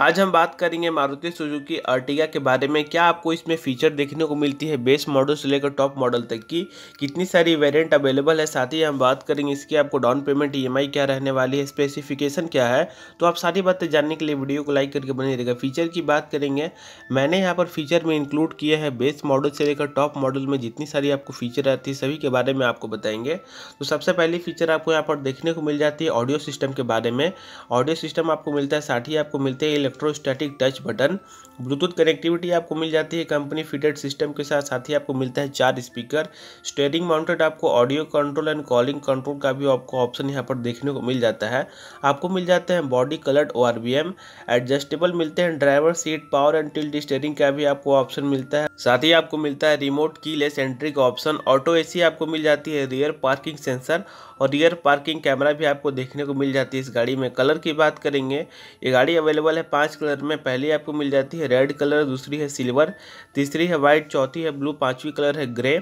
आज हम बात करेंगे मारुति सुजुकी अर्टिगा के बारे में क्या आपको इसमें फीचर देखने को मिलती है बेस मॉडल से लेकर टॉप मॉडल तक की कितनी सारी वेरिएंट अवेलेबल है साथ ही हम बात करेंगे इसकी आपको डाउन पेमेंट ईएमआई क्या रहने वाली है स्पेसिफिकेशन क्या है तो आप सारी बातें जानने के लिए वीडियो को लाइक करके बने रहेगा फीचर की बात करेंगे मैंने यहाँ पर फीचर में इंक्लूड किया है बेस मॉडल से लेकर टॉप मॉडल में जितनी सारी आपको फीचर आती है सभी के बारे में आपको बताएंगे तो सबसे पहली फीचर आपको यहाँ पर देखने को मिल जाती है ऑडियो सिस्टम के बारे में ऑडियो सिस्टम आपको मिलता है साथ ही आपको मिलते हैं electrostatic touch button bluetooth connectivity आपको मिल जाती है कंपनी फिटेड सिस्टम के साथ साथ ही आपको मिलता है चार स्पीकर स्टेयरिंग माउंटेड आपको audio control and calling control का भी आपको ऑप्शन यहाँ पर देखने को मिल जाता है आपको मिल जाते हैं बॉडी कलर्ड ओ एडजस्टेबल मिलते हैं driver seat power and tilt steering का भी आपको ऑप्शन मिलता है साथ ही आपको मिलता है रिमोट की लेस एंट्री का ऑप्शन ऑटो ए आपको मिल जाती है रियर पार्किंग सेंसर और रियर पार्किंग कैमरा भी आपको देखने को मिल जाती है इस गाड़ी में कलर की बात करेंगे ये गाड़ी अवेलेबल है पांच कलर में पहली आपको मिल जाती है रेड कलर दूसरी है सिल्वर तीसरी है वाइट चौथी है ब्लू पांचवी कलर है ग्रे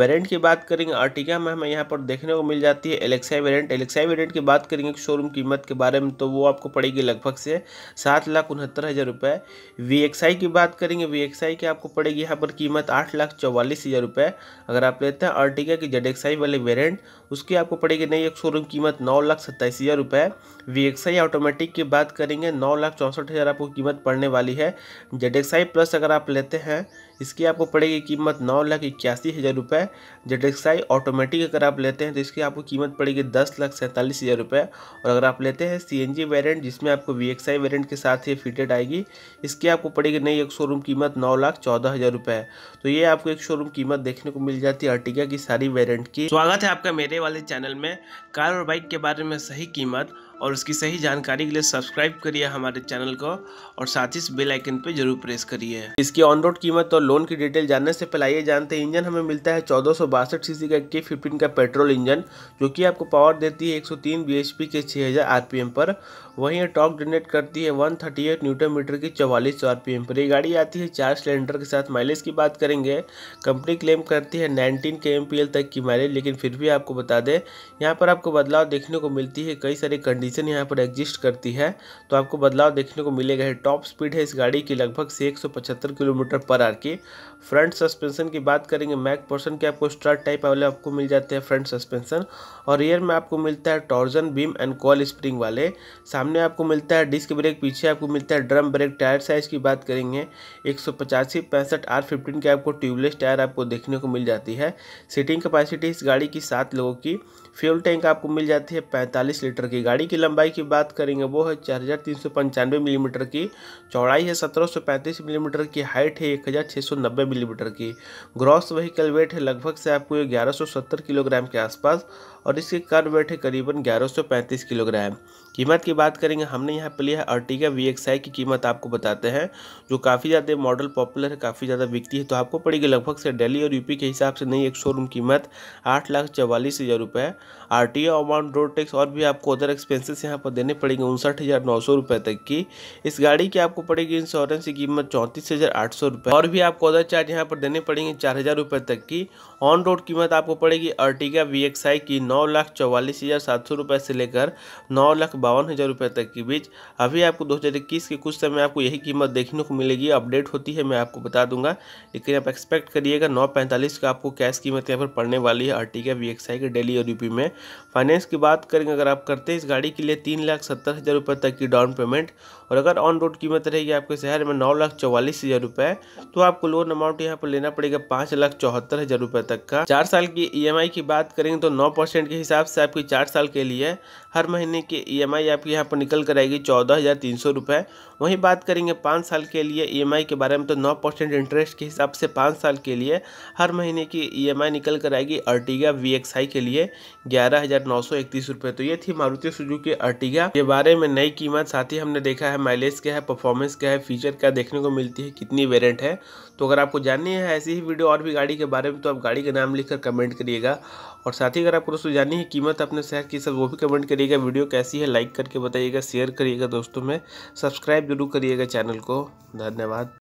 वेरिएंट की बात करेंगे आर्टिका में हमें यहाँ पर देखने को मिल जाती है एलेक्साई वेरिएंट एलेक्साई वेरिएंट की बात करेंगे शोरूम कीमत के बारे में तो वो आपको पड़ेगी लगभग से सात लाख उनहत्तर हज़ार रुपये वी की बात करेंगे वी की आपको पड़ेगी यहाँ पर कीमत आठ लाख चौवालीस हज़ार रुपये अगर आप लेते हैं आर्टिका की जेड वाले वेरियंट उसकी आपको पड़ेगी नई एक शोरूम कीमत नौ लाख सत्ताईस हज़ार रुपये वी ऑटोमेटिक की बात करेंगे नौ लाख चौंसठ साठ हज़ार आपको कीमत पड़ने वाली है जेड एक्स आई प्लस अगर आप लेते हैं इसकी आपको पड़ेगी कीमत नौ लाख इक्यासी हज़ार रुपये जेड एक्स आई ऑटोमेटिक अगर आप लेते हैं तो इसकी आपको कीमत पड़ेगी दस लाख सैंतालीस हज़ार रुपये और अगर आप लेते हैं सी एन जी वेरियंट जिसमें आपको वी एक्स आई वेरियंट के साथ ये फिटेड आएगी इसकी आपको पड़ेगी नई एक शोरूम कीमत नौ लाख चौदह हज़ार रुपये तो ये आपको एक शोरूम कीमत देखने को मिल जाती है अर्टिगा की सारी वेरियंट की स्वागत है आपका मेरे वाले चैनल में कार और बाइक के बारे में सही कीमत और उसकी सही जानकारी के लिए सब्सक्राइब करिए हमारे चैनल को और साथ ही इस बेल आइकन पे जरूर प्रेस करिए इसकी ऑन रोड कीमत और लोन की डिटेल जानने से पहले आइए जानते हैं इंजन हमें मिलता है चौदह सीसी का के फिफ्टीन का पेट्रोल इंजन जो कि आपको पावर देती है एक सौ के छः हजार पर वहीं ये टॉक जनरेट करती है वन न्यूटन मीटर की चौवालीस सौ पर ये गाड़ी आती है चार सिलेंडर के साथ माइलेज की बात करेंगे कंपनी क्लेम करती है नाइनटीन के एम तक की माइलेज लेकिन फिर भी आपको बता दें यहाँ पर आपको बदलाव देखने को मिलती है कई सारी कंडीशन यहाँ पर एग्जिस्ट करती है तो आपको बदलाव देखने को को मिलेगा है टॉप स्पीड है इस गाड़ी की लगभग से 175 किलोमीटर पर आर की फ्रंट सस्पेंशन की बात करेंगे मैक पोर्सन के आपको स्टार्ट टाइप वाले आपको मिल जाते हैं फ्रंट सस्पेंशन और रियर में आपको मिलता है torsion beam and coil spring वाले सामने आपको मिलता है डिस्क ब्रेक पीछे आपको मिलता है ड्रम ब्रेक टायर साइज की बात करेंगे एक सौ पचासी पैंसठ आर फिफ्टीन के आपको ट्यूबलेस टायर आपको देखने को मिल जाती है सीटिंग कैपेसिटी इस गाड़ी की सात लोगों की फ्यूल टैंक आपको मिल जाती है पैंतालीस लीटर की गाड़ी की लंबाई की बात करेंगे वो है चार हज़ार तीन सौ पंचानवे मिली मिलीमीटर की चौड़ाई है 1735 मिलीमीटर की हाइट है 1690 मिलीमीटर की ग्रॉस वहीकल वेट है लगभग से आपको ये 1170 किलोग्राम के आसपास और इसके कर बैठे करीबन 1135 किलोग्राम कीमत की बात करेंगे हमने यहाँ पर लिया है अर्टिगा वी एक्स की कीमत आपको बताते हैं जो काफ़ी ज़्यादा मॉडल पॉपुलर है काफ़ी ज़्यादा बिकती है तो आपको पड़ेगी लगभग से डेली और यूपी के हिसाब से नई एक शोरूम कीमत आठ लाख चवालीस हज़ार रुपये R T amount road tax और भी आपको अदर एक्सपेंसेस यहाँ पर देने पड़ेंगे उनसठ हज़ार नौ सौ रुपये तक की इस गाड़ी की आपको पड़ेगी इंश्योरेंस की कीमत चौंतीस हज़ार आठ सौ रुपये और भी आपको अदर चार्ज यहाँ पर देने पड़ेंगे चार हज़ार रुपये तक की ऑन रोड कीमत आपको पड़ेगी अर्टिगा वी की नौ लाख चौवालीस हज़ार सात सौ रुपये से लेकर नौ लाख बावन हज़ार रुपये तक के बीच अभी आपको दो हज़ार इक्कीस के कुछ समय आपको यही कीमत देखने को मिलेगी अपडेट होती है मैं आपको बता दूंगा लेकिन आप एक्सपेक्ट करिएगा नौ पैंतालीस का आपको कैश कीमत यहाँ पर पड़ने वाली है अर्टिका वी एक्स आई के डेली और यूपी में फाइनेंस की बात करेंगे अगर आप करते हैं इस गाड़ी के लिए तीन लाख सत्तर हज़ार रुपये तक की डाउन पेमेंट और अगर ऑन रोड कीमत रहेगी आपके शहर में नौ लाख चौवालीस हज़ार रुपये तो आपको लोन अमाउंट यहाँ पर लेना पड़ेगा पाँच लाख चौहत्तर हज़ार रुपये तक का चार साल की ई e की बात करेंगे तो नौ परसेंट परसेंट के हिसाब से आपकी चार साल के लिए हर महीने की ईएमआई e आपकी यहाँ पर निकल कर आएगी चौदह हज़ार तीन सौ रुपये वहीं बात करेंगे पाँच साल के लिए ईएमआई e के बारे में तो नौ परसेंट इंटरेस्ट के हिसाब से पाँच साल के लिए हर महीने की ईएमआई e निकल कर आएगी अर्टिगा वी के लिए ग्यारह हज़ार नौ सौ इकतीस रुपये तो ये थी मारुति सुजू की अर्टिगा के बारे में नई कीमत साथ ही हमने देखा है माइलेज क्या है परफॉर्मेंस क्या है फीचर क्या देखने को मिलती है कितनी वेरियंट है तो अगर आपको जाननी है ऐसी ही वीडियो और भी गाड़ी के बारे में तो आप गाड़ी का नाम लिखकर कमेंट करिएगा और साथ ही अगर आपको दोस्तों जानी है कीमत अपने शहर की सब वो भी कमेंट करिएगा वीडियो कैसी है लाइक करके बताइएगा शेयर करिएगा दोस्तों में सब्सक्राइब जरूर करिएगा चैनल को धन्यवाद